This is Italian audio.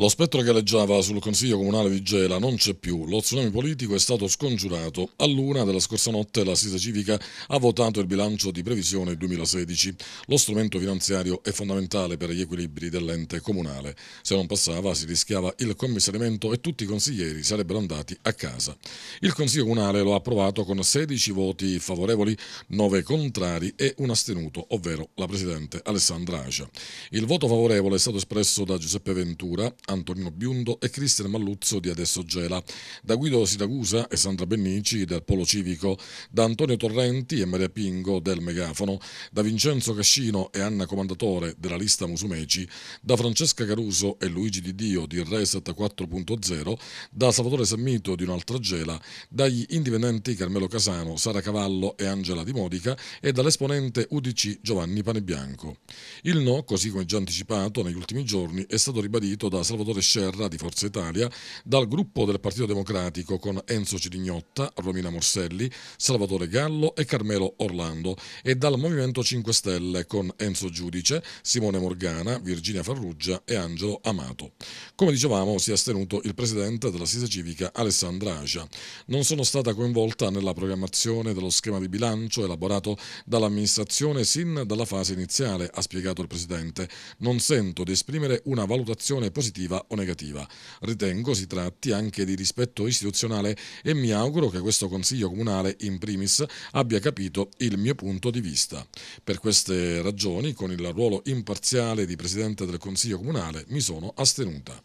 Lo spettro che leggiava sul Consiglio Comunale di Gela non c'è più, lo tsunami politico è stato scongiurato. A luna della scorsa notte la Sisa civica ha votato il bilancio di previsione 2016. Lo strumento finanziario è fondamentale per gli equilibri dell'ente comunale. Se non passava si rischiava il commissariamento e tutti i consiglieri sarebbero andati a casa. Il Consiglio Comunale lo ha approvato con 16 voti favorevoli, 9 contrari e un astenuto, ovvero la Presidente Alessandra Acia. Il voto favorevole è stato espresso da Giuseppe Ventura, Antonino Biundo e Cristian Malluzzo di Adesso Gela, da Guido Sidagusa e Sandra Bennici del Polo Civico, da Antonio Torrenti e Maria Pingo del Megafono, da Vincenzo Cascino e Anna Comandatore della lista Musumeci, da Francesca Caruso e Luigi Di Dio di Reset 4.0, da Salvatore Sammito di Un'altra Gela, dagli indipendenti Carmelo Casano, Sara Cavallo e Angela Di Modica e dall'esponente UDC Giovanni Panebianco. Il no, così come già anticipato negli ultimi giorni, è stato ribadito da Salvatore Scerra di Forza Italia, dal gruppo del Partito Democratico con Enzo Cirignotta, Romina Morselli, Salvatore Gallo e Carmelo Orlando e dal Movimento 5 Stelle con Enzo Giudice, Simone Morgana, Virginia Farrugia e Angelo Amato. Come dicevamo si è astenuto il presidente dell'assise civica Alessandra Asia. Non sono stata coinvolta nella programmazione dello schema di bilancio elaborato dall'amministrazione sin dalla fase iniziale, ha spiegato il presidente. Non sento di esprimere una valutazione positiva positiva o negativa. Ritengo si tratti anche di rispetto istituzionale e mi auguro che questo Consiglio Comunale in primis abbia capito il mio punto di vista. Per queste ragioni, con il ruolo imparziale di Presidente del Consiglio Comunale, mi sono astenuta.